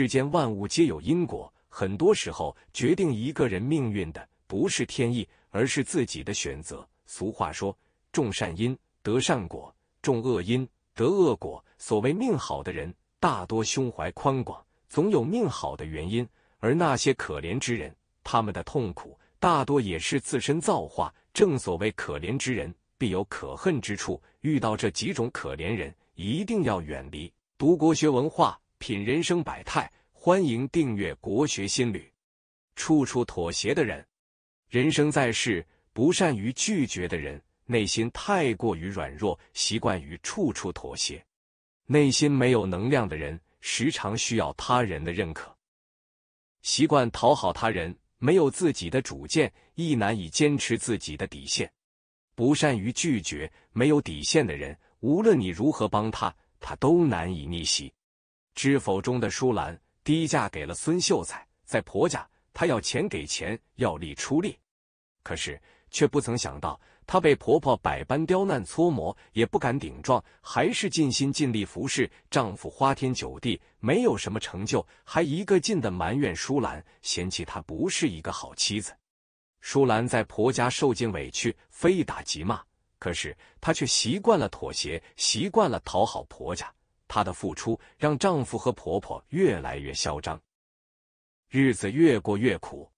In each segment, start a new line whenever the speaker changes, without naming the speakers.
世间万物皆有因果，很多时候决定一个人命运的不是天意，而是自己的选择。俗话说：“种善因得善果，种恶因得恶果。”所谓命好的人，大多胸怀宽广，总有命好的原因；而那些可怜之人，他们的痛苦大多也是自身造化。正所谓“可怜之人必有可恨之处”，遇到这几种可怜人，一定要远离。读国学文化。品人生百态，欢迎订阅《国学心旅》。处处妥协的人，人生在世不善于拒绝的人，内心太过于软弱，习惯于处处妥协。内心没有能量的人，时常需要他人的认可，习惯讨好他人，没有自己的主见，亦难以坚持自己的底线。不善于拒绝、没有底线的人，无论你如何帮他，他都难以逆袭。知否中的舒兰，低价给了孙秀才，在婆家，她要钱给钱，要力出力，可是却不曾想到，她被婆婆百般刁难搓磨，也不敢顶撞，还是尽心尽力服侍丈夫，花天酒地，没有什么成就，还一个劲的埋怨舒兰，嫌弃她不是一个好妻子。舒兰在婆家受尽委屈，非打即骂，可是她却习惯了妥协，习惯了讨好婆家。她的付出让丈夫和婆婆越来越嚣张，日子越过越苦。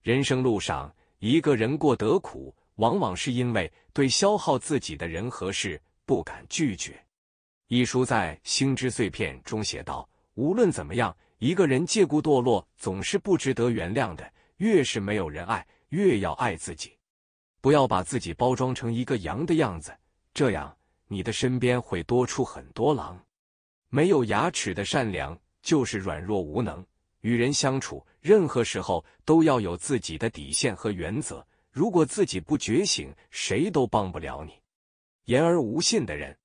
人生路上，一个人过得苦，往往是因为对消耗自己的人和事不敢拒绝。一书在《星之碎片》中写道：“无论怎么样，一个人借故堕落，总是不值得原谅的。越是没有人爱，越要爱自己。不要把自己包装成一个羊的样子，这样你的身边会多出很多狼。”没有牙齿的善良就是软弱无能。与人相处，任何时候都要有自己的底线和原则。如果自己不觉醒，谁都帮不了你。言而无信的人，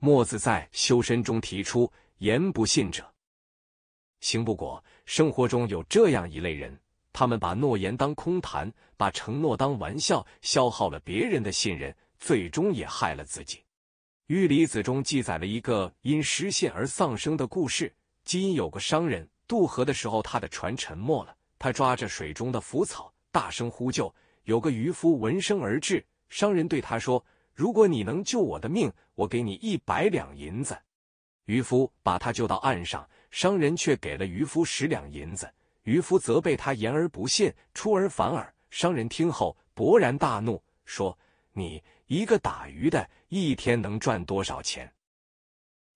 墨子在《修身》中提出：“言不信者，行不果。”生活中有这样一类人，他们把诺言当空谈，把承诺当玩笑，消耗了别人的信任，最终也害了自己。《玉离子》中记载了一个因失信而丧生的故事。今有个商人渡河的时候，他的船沉没了，他抓着水中的浮草大声呼救。有个渔夫闻声而至，商人对他说：“如果你能救我的命，我给你一百两银子。”渔夫把他救到岸上，商人却给了渔夫十两银子。渔夫责备他言而不信，出尔反尔。商人听后勃然大怒，说：“你。”一个打鱼的，一天能赚多少钱？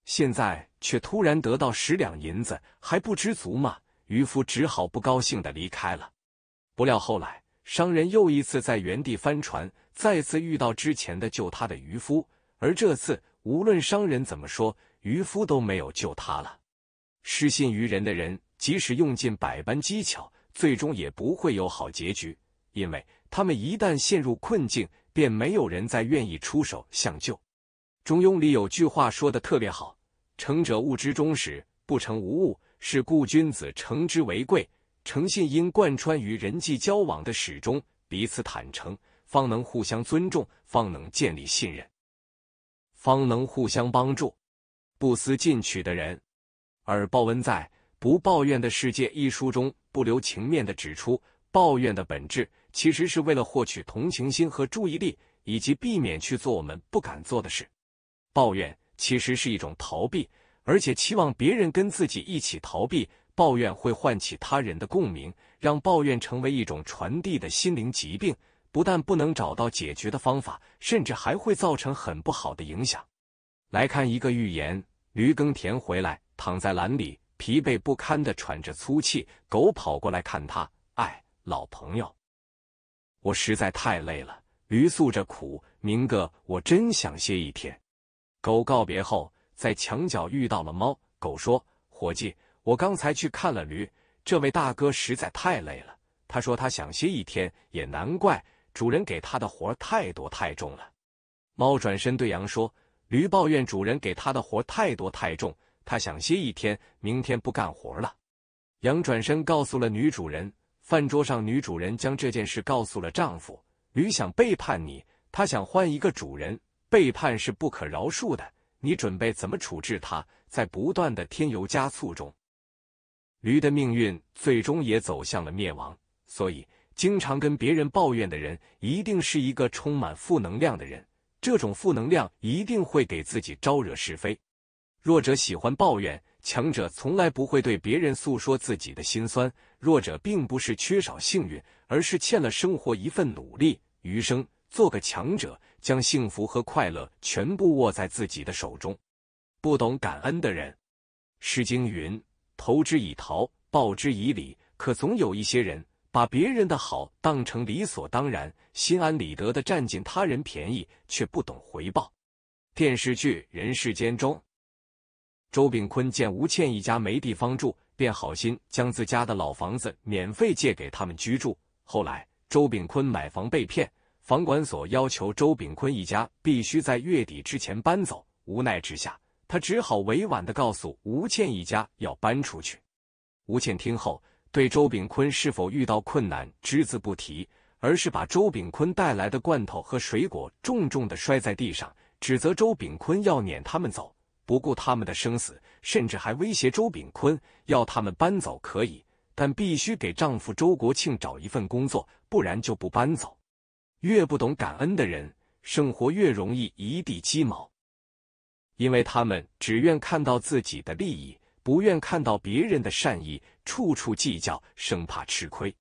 现在却突然得到十两银子，还不知足吗？渔夫只好不高兴的离开了。不料后来，商人又一次在原地翻船，再次遇到之前的救他的渔夫，而这次无论商人怎么说，渔夫都没有救他了。失信于人的人，即使用尽百般技巧，最终也不会有好结局。因为他们一旦陷入困境，便没有人再愿意出手相救。《中庸》里有句话说的特别好：“成者物之中始，不成无物。是故君子诚之为贵。”诚信应贯穿于人际交往的始终，彼此坦诚，方能互相尊重，方能建立信任，方能互相帮助。不思进取的人，而鲍温在《不抱怨的世界》一书中不留情面的指出，抱怨的本质。其实是为了获取同情心和注意力，以及避免去做我们不敢做的事。抱怨其实是一种逃避，而且期望别人跟自己一起逃避。抱怨会唤起他人的共鸣，让抱怨成为一种传递的心灵疾病。不但不能找到解决的方法，甚至还会造成很不好的影响。来看一个寓言：驴耕田回来，躺在栏里，疲惫不堪的喘着粗气。狗跑过来，看他，哎，老朋友。我实在太累了，驴诉着苦。明个我真想歇一天。狗告别后，在墙角遇到了猫。狗说：“伙计，我刚才去看了驴，这位大哥实在太累了。他说他想歇一天，也难怪，主人给他的活儿太多太重了。”猫转身对羊说：“驴抱怨主人给他的活儿太多太重，他想歇一天，明天不干活了。”羊转身告诉了女主人。饭桌上，女主人将这件事告诉了丈夫。驴想背叛你，他想换一个主人，背叛是不可饶恕的。你准备怎么处置他？在不断的添油加醋中，驴的命运最终也走向了灭亡。所以，经常跟别人抱怨的人，一定是一个充满负能量的人。这种负能量一定会给自己招惹是非。弱者喜欢抱怨。强者从来不会对别人诉说自己的心酸，弱者并不是缺少幸运，而是欠了生活一份努力。余生做个强者，将幸福和快乐全部握在自己的手中。不懂感恩的人，《诗经》云：“投之以桃，报之以李。”可总有一些人把别人的好当成理所当然，心安理得的占尽他人便宜，却不懂回报。电视剧《人世间》中。周炳坤见吴倩一家没地方住，便好心将自家的老房子免费借给他们居住。后来，周炳坤买房被骗，房管所要求周炳坤一家必须在月底之前搬走。无奈之下，他只好委婉的告诉吴倩一家要搬出去。吴倩听后，对周炳坤是否遇到困难只字不提，而是把周炳坤带来的罐头和水果重重的摔在地上，指责周炳坤要撵他们走。不顾他们的生死，甚至还威胁周炳坤，要他们搬走可以，但必须给丈夫周国庆找一份工作，不然就不搬走。越不懂感恩的人，生活越容易一地鸡毛，因为他们只愿看到自己的利益，不愿看到别人的善意，处处计较，生怕吃亏。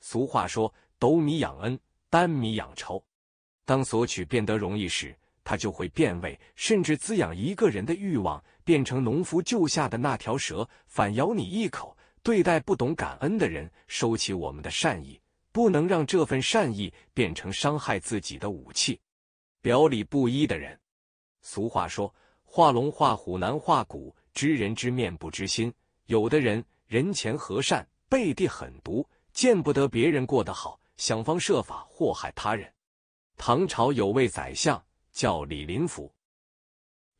俗话说：“斗米养恩，担米养仇。”当索取变得容易时，他就会变味，甚至滋养一个人的欲望，变成农夫救下的那条蛇，反咬你一口。对待不懂感恩的人，收起我们的善意，不能让这份善意变成伤害自己的武器。表里不一的人，俗话说“画龙画虎难画骨，知人知面不知心”。有的人，人前和善，背地狠毒，见不得别人过得好，想方设法祸害他人。唐朝有位宰相。叫李林甫。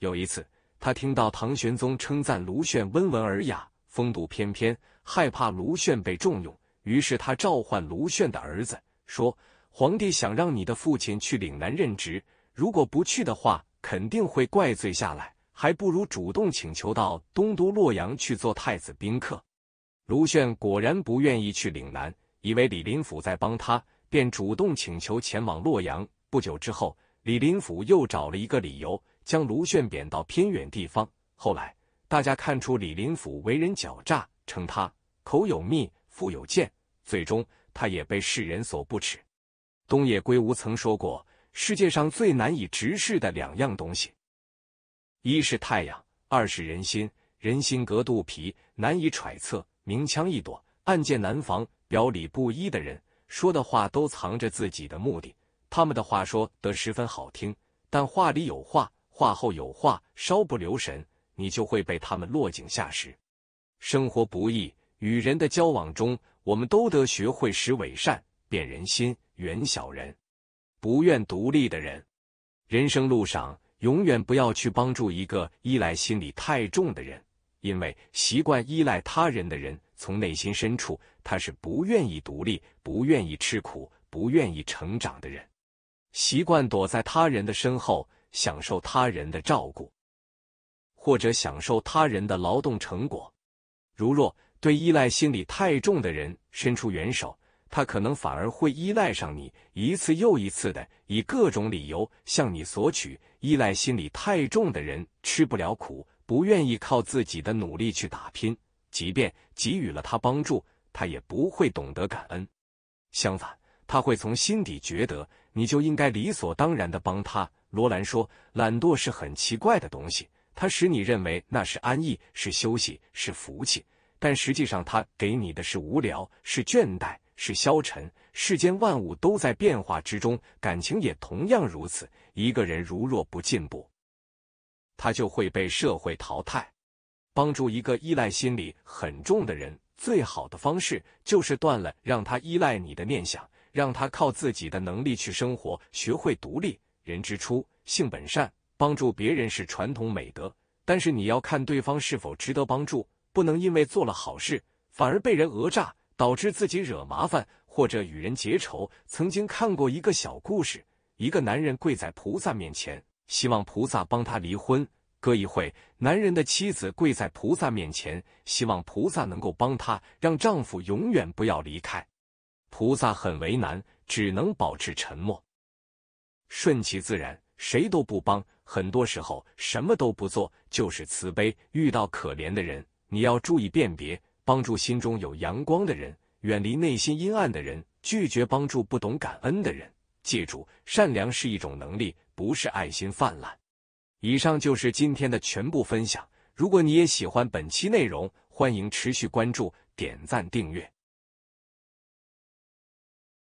有一次，他听到唐玄宗称赞卢绚温文尔雅、风度翩翩，害怕卢绚被重用，于是他召唤卢绚的儿子说：“皇帝想让你的父亲去岭南任职，如果不去的话，肯定会怪罪下来，还不如主动请求到东都洛阳去做太子宾客。”卢绚果然不愿意去岭南，以为李林甫在帮他，便主动请求前往洛阳。不久之后。李林甫又找了一个理由，将卢绚贬到偏远地方。后来，大家看出李林甫为人狡诈，称他口有蜜，腹有剑。最终，他也被世人所不齿。东野圭吾曾说过，世界上最难以直视的两样东西，一是太阳，二是人心。人心隔肚皮，难以揣测。明枪易躲，暗箭难防。表里不一的人说的话，都藏着自己的目的。他们的话说得十分好听，但话里有话，话后有话，稍不留神，你就会被他们落井下石。生活不易，与人的交往中，我们都得学会识伪善、辨人心、远小人。不愿独立的人，人生路上永远不要去帮助一个依赖心理太重的人，因为习惯依赖他人的人，从内心深处他是不愿意独立、不愿意吃苦、不愿意成长的人。习惯躲在他人的身后，享受他人的照顾，或者享受他人的劳动成果。如若对依赖心理太重的人伸出援手，他可能反而会依赖上你，一次又一次的以各种理由向你索取。依赖心理太重的人吃不了苦，不愿意靠自己的努力去打拼。即便给予了他帮助，他也不会懂得感恩，相反，他会从心底觉得。你就应该理所当然的帮他。罗兰说：“懒惰是很奇怪的东西，它使你认为那是安逸，是休息，是福气，但实际上它给你的是无聊，是倦怠，是消沉。世间万物都在变化之中，感情也同样如此。一个人如若不进步，他就会被社会淘汰。帮助一个依赖心理很重的人，最好的方式就是断了让他依赖你的念想。”让他靠自己的能力去生活，学会独立。人之初，性本善，帮助别人是传统美德，但是你要看对方是否值得帮助，不能因为做了好事，反而被人讹诈，导致自己惹麻烦或者与人结仇。曾经看过一个小故事，一个男人跪在菩萨面前，希望菩萨帮他离婚。隔一会，男人的妻子跪在菩萨面前，希望菩萨能够帮他，让丈夫永远不要离开。菩萨很为难，只能保持沉默，顺其自然，谁都不帮。很多时候什么都不做就是慈悲。遇到可怜的人，你要注意辨别，帮助心中有阳光的人，远离内心阴暗的人，拒绝帮助不懂感恩的人。记住，善良是一种能力，不是爱心泛滥。以上就是今天的全部分享。如果你也喜欢本期内容，欢迎持续关注、点赞、订阅。